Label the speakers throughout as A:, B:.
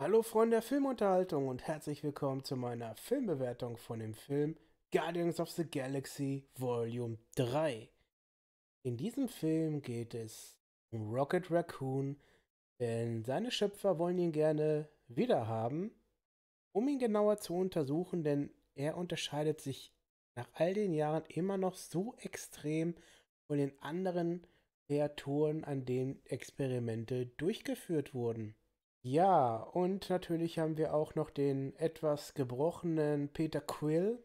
A: Hallo Freunde der Filmunterhaltung und herzlich willkommen zu meiner Filmbewertung von dem Film Guardians of the Galaxy Volume 3. In diesem Film geht es um Rocket Raccoon, denn seine Schöpfer wollen ihn gerne wiederhaben, um ihn genauer zu untersuchen, denn er unterscheidet sich nach all den Jahren immer noch so extrem von den anderen Kreaturen, an denen Experimente durchgeführt wurden. Ja, und natürlich haben wir auch noch den etwas gebrochenen Peter Quill,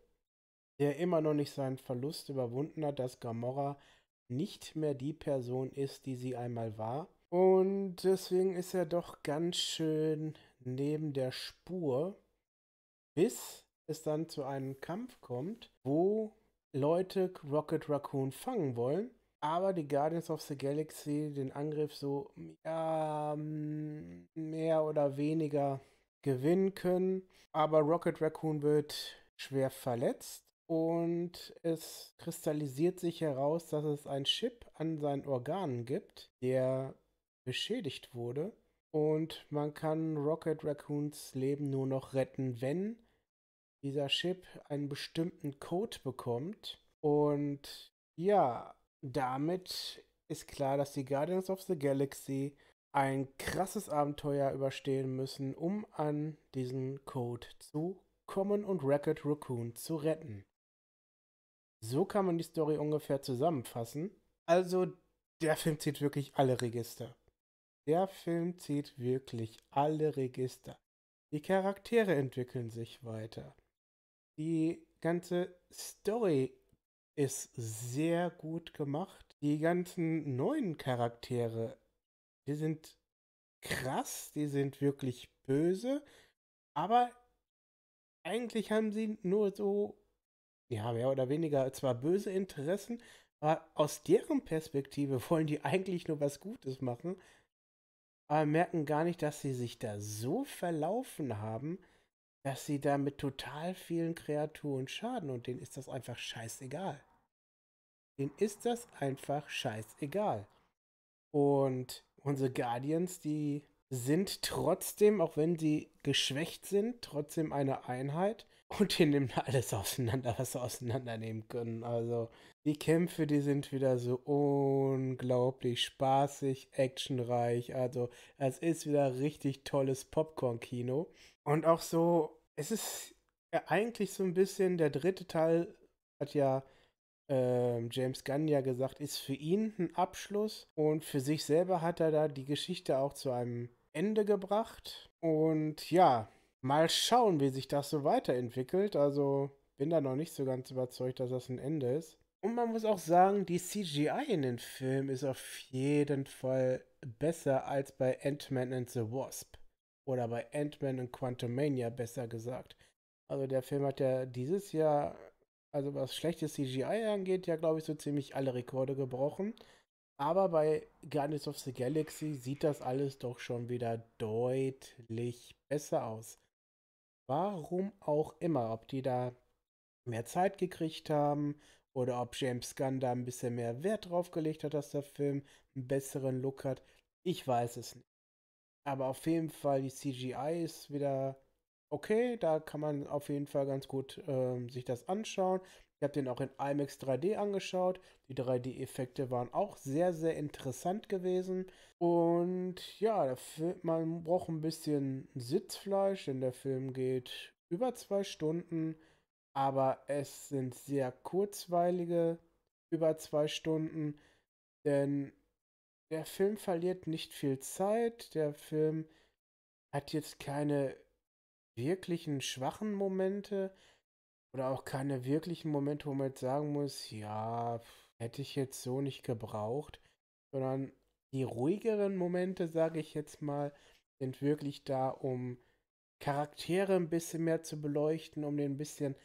A: der immer noch nicht seinen Verlust überwunden hat, dass Gamora nicht mehr die Person ist, die sie einmal war. Und deswegen ist er doch ganz schön neben der Spur, bis es dann zu einem Kampf kommt, wo Leute Rocket Raccoon fangen wollen aber die Guardians of the Galaxy den Angriff so ja, mehr oder weniger gewinnen können. Aber Rocket Raccoon wird schwer verletzt und es kristallisiert sich heraus, dass es ein Chip an seinen Organen gibt, der beschädigt wurde. Und man kann Rocket Raccoons Leben nur noch retten, wenn dieser Chip einen bestimmten Code bekommt. Und ja, damit ist klar, dass die Guardians of the Galaxy ein krasses Abenteuer überstehen müssen, um an diesen Code zu kommen und Racket Raccoon zu retten. So kann man die Story ungefähr zusammenfassen. Also, der Film zieht wirklich alle Register. Der Film zieht wirklich alle Register. Die Charaktere entwickeln sich weiter. Die ganze Story ist sehr gut gemacht. Die ganzen neuen Charaktere, die sind krass, die sind wirklich böse, aber eigentlich haben sie nur so, ja, mehr oder weniger zwar böse Interessen, aber aus deren Perspektive wollen die eigentlich nur was Gutes machen, aber merken gar nicht, dass sie sich da so verlaufen haben, dass sie da mit total vielen Kreaturen schaden und denen ist das einfach scheißegal. Denen ist das einfach scheißegal. Und unsere Guardians, die sind trotzdem, auch wenn sie geschwächt sind, trotzdem eine Einheit. Und die nehmen alles auseinander, was sie auseinandernehmen können. Also die Kämpfe, die sind wieder so unglaublich spaßig, actionreich. Also es ist wieder richtig tolles Popcorn-Kino. Und auch so, es ist ja eigentlich so ein bisschen, der dritte Teil hat ja äh, James Gunn ja gesagt, ist für ihn ein Abschluss und für sich selber hat er da die Geschichte auch zu einem Ende gebracht. Und ja, mal schauen, wie sich das so weiterentwickelt. Also bin da noch nicht so ganz überzeugt, dass das ein Ende ist. Und man muss auch sagen, die CGI in dem Film ist auf jeden Fall besser als bei Ant-Man and the Wasp. Oder bei Ant-Man und Quantumania besser gesagt. Also der Film hat ja dieses Jahr, also was schlechtes CGI angeht, ja glaube ich so ziemlich alle Rekorde gebrochen. Aber bei Guardians of the Galaxy sieht das alles doch schon wieder deutlich besser aus. Warum auch immer, ob die da mehr Zeit gekriegt haben oder ob James Gunn da ein bisschen mehr Wert drauf gelegt hat, dass der Film einen besseren Look hat, ich weiß es nicht. Aber auf jeden Fall, die CGI ist wieder okay. Da kann man auf jeden Fall ganz gut ähm, sich das anschauen. Ich habe den auch in IMAX 3D angeschaut. Die 3D-Effekte waren auch sehr, sehr interessant gewesen. Und ja, der Film, man braucht ein bisschen Sitzfleisch, denn der Film geht über zwei Stunden. Aber es sind sehr kurzweilige über zwei Stunden. Denn der Film verliert nicht viel Zeit, der Film hat jetzt keine wirklichen schwachen Momente oder auch keine wirklichen Momente, wo man jetzt sagen muss, ja, hätte ich jetzt so nicht gebraucht, sondern die ruhigeren Momente, sage ich jetzt mal, sind wirklich da, um Charaktere ein bisschen mehr zu beleuchten, um denen ein bisschen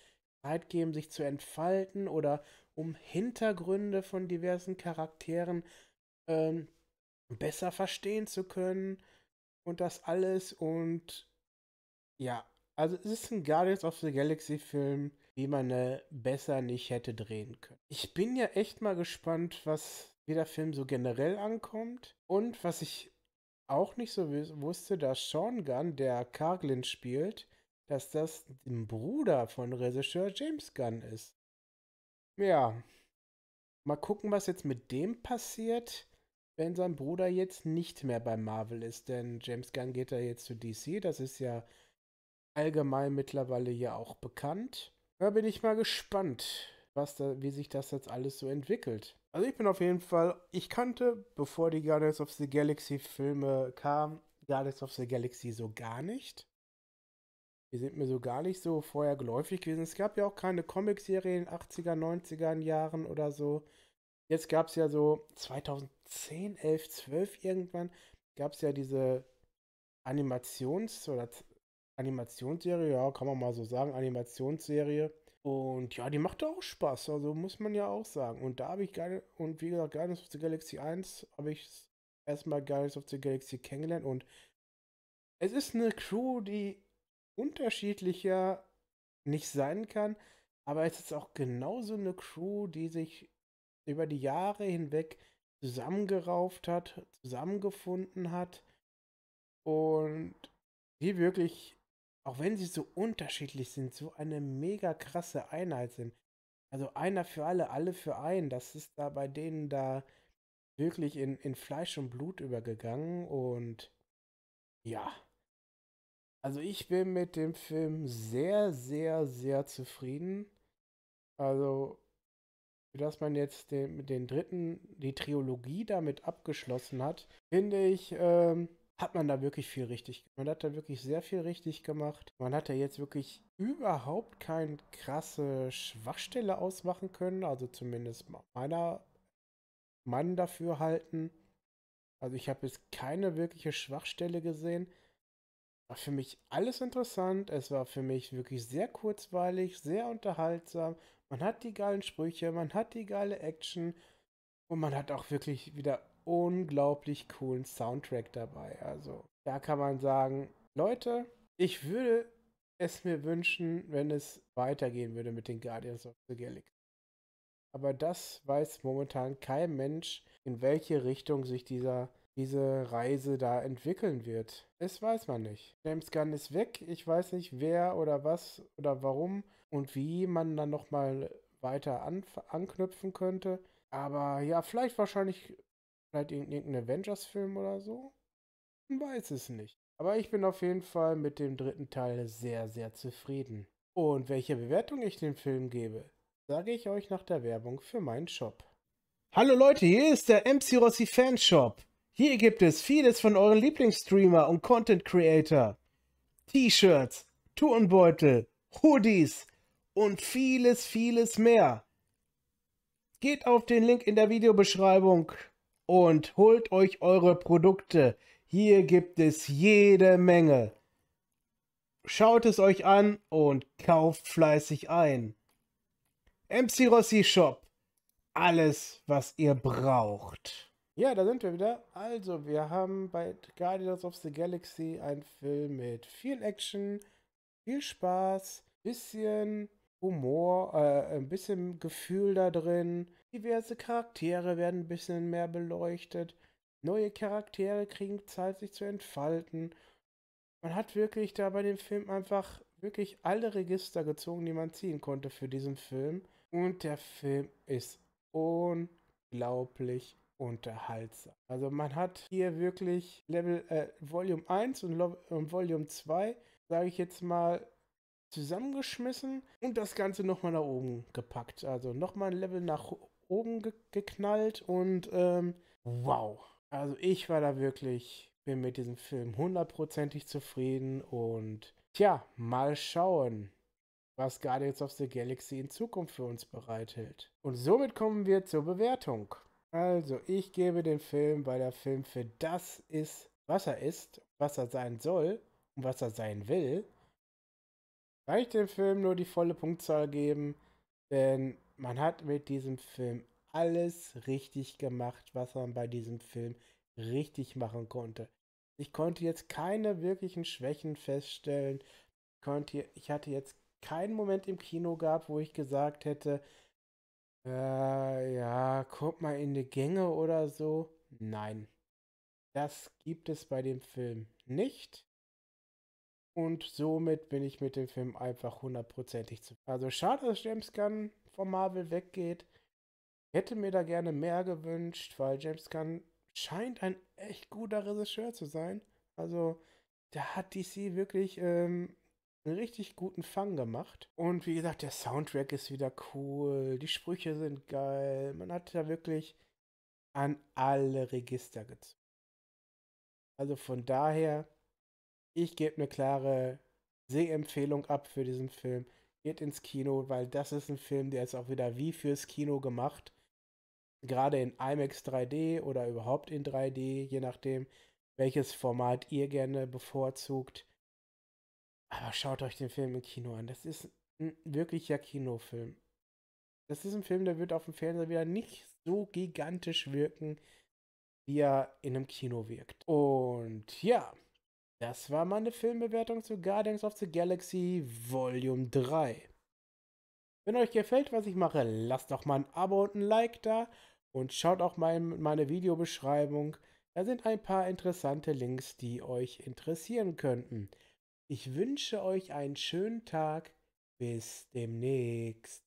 A: Zeit geben, sich zu entfalten oder um Hintergründe von diversen Charakteren ähm, besser verstehen zu können und das alles und ja, also es ist ein Guardians of the Galaxy Film, wie man ne besser nicht hätte drehen können. Ich bin ja echt mal gespannt, was wie der Film so generell ankommt und was ich auch nicht so wusste, dass Sean Gunn, der Karglin spielt, dass das ein Bruder von Regisseur James Gunn ist. Ja, mal gucken, was jetzt mit dem passiert wenn sein Bruder jetzt nicht mehr bei Marvel ist, denn James Gunn geht da jetzt zu DC, das ist ja allgemein mittlerweile ja auch bekannt. Da bin ich mal gespannt, was da, wie sich das jetzt alles so entwickelt. Also ich bin auf jeden Fall, ich kannte, bevor die Guardians of the Galaxy Filme kamen, Guardians of the Galaxy so gar nicht. Die sind mir so gar nicht so vorher geläufig gewesen. Es gab ja auch keine comic Comicserie in den 80er, 90er Jahren oder so jetzt gab es ja so 2010, 11, 12 irgendwann, gab es ja diese Animations- oder Animationsserie, ja, kann man mal so sagen, Animationsserie. Und ja, die macht auch Spaß, also muss man ja auch sagen. Und da habe ich geil, und wie gesagt, Guardians of the Galaxy 1 habe ich erstmal Guardians of the Galaxy kennengelernt und es ist eine Crew, die unterschiedlicher nicht sein kann, aber es ist auch genauso eine Crew, die sich über die Jahre hinweg zusammengerauft hat, zusammengefunden hat und die wirklich, auch wenn sie so unterschiedlich sind, so eine mega krasse Einheit sind. Also einer für alle, alle für einen. Das ist da bei denen da wirklich in, in Fleisch und Blut übergegangen und ja. Also ich bin mit dem Film sehr, sehr, sehr zufrieden. Also dass man jetzt den, mit den dritten, die Trilogie damit abgeschlossen hat, finde ich, ähm, hat man da wirklich viel richtig gemacht. Man hat da wirklich sehr viel richtig gemacht. Man hat da jetzt wirklich überhaupt keine krasse Schwachstelle ausmachen können, also zumindest meiner Mann dafür halten. Also ich habe jetzt keine wirkliche Schwachstelle gesehen. War für mich alles interessant. Es war für mich wirklich sehr kurzweilig, sehr unterhaltsam man hat die geilen Sprüche, man hat die geile Action und man hat auch wirklich wieder unglaublich coolen Soundtrack dabei. Also da kann man sagen, Leute, ich würde es mir wünschen, wenn es weitergehen würde mit den Guardians of the Galaxy. Aber das weiß momentan kein Mensch, in welche Richtung sich dieser diese Reise da entwickeln wird. Das weiß man nicht. James Gunn ist weg. Ich weiß nicht, wer oder was oder warum und wie man dann nochmal weiter an anknüpfen könnte. Aber ja, vielleicht wahrscheinlich vielleicht irgendein Avengers-Film oder so. Man weiß es nicht. Aber ich bin auf jeden Fall mit dem dritten Teil sehr, sehr zufrieden. Und welche Bewertung ich dem Film gebe, sage ich euch nach der Werbung für meinen Shop. Hallo Leute, hier ist der MC Rossi Fanshop. Hier gibt es vieles von euren Lieblingsstreamer und Content Creator. T-Shirts, Turnbeutel, Hoodies und vieles, vieles mehr. Geht auf den Link in der Videobeschreibung und holt euch eure Produkte. Hier gibt es jede Menge. Schaut es euch an und kauft fleißig ein. MC Rossi Shop. Alles, was ihr braucht. Ja, da sind wir wieder. Also, wir haben bei Guardians of the Galaxy einen Film mit viel Action, viel Spaß, bisschen Humor, äh, ein bisschen Gefühl da drin. Diverse Charaktere werden ein bisschen mehr beleuchtet. Neue Charaktere kriegen Zeit, sich zu entfalten. Man hat wirklich da bei dem Film einfach wirklich alle Register gezogen, die man ziehen konnte für diesen Film. Und der Film ist unglaublich unterhaltsam. Also man hat hier wirklich Level äh, Volume 1 und, Lo und Volume 2, sage ich jetzt mal, zusammengeschmissen und das Ganze nochmal nach oben gepackt. Also nochmal ein Level nach oben ge geknallt und ähm, wow. Also ich war da wirklich, bin mit diesem Film hundertprozentig zufrieden und tja, mal schauen, was Guardians of the Galaxy in Zukunft für uns bereithält. Und somit kommen wir zur Bewertung. Also, ich gebe den Film, weil der Film für das ist, was er ist, was er sein soll und was er sein will, kann ich dem Film nur die volle Punktzahl geben, denn man hat mit diesem Film alles richtig gemacht, was man bei diesem Film richtig machen konnte. Ich konnte jetzt keine wirklichen Schwächen feststellen. Konnte, ich hatte jetzt keinen Moment im Kino gehabt, wo ich gesagt hätte, äh, ja, guck mal in die Gänge oder so. Nein. Das gibt es bei dem Film nicht. Und somit bin ich mit dem Film einfach hundertprozentig zufrieden. Also schade, dass James Gunn von Marvel weggeht. Hätte mir da gerne mehr gewünscht, weil James Gunn scheint ein echt guter Regisseur zu sein. Also, da hat DC wirklich ähm, einen richtig guten Fang gemacht. Und wie gesagt, der Soundtrack ist wieder cool, die Sprüche sind geil. Man hat da wirklich an alle Register gezogen. Also von daher, ich gebe eine klare Sehempfehlung ab für diesen Film. Geht ins Kino, weil das ist ein Film, der ist auch wieder wie fürs Kino gemacht. Gerade in IMAX 3D oder überhaupt in 3D, je nachdem, welches Format ihr gerne bevorzugt. Aber schaut euch den Film im Kino an. Das ist ein wirklicher Kinofilm. Das ist ein Film, der wird auf dem Fernseher wieder nicht so gigantisch wirken, wie er in einem Kino wirkt. Und ja, das war meine Filmbewertung zu Guardians of the Galaxy Volume 3. Wenn euch gefällt, was ich mache, lasst doch mal ein Abo und ein Like da und schaut auch mal in meine Videobeschreibung. Da sind ein paar interessante Links, die euch interessieren könnten. Ich wünsche euch einen schönen Tag. Bis demnächst.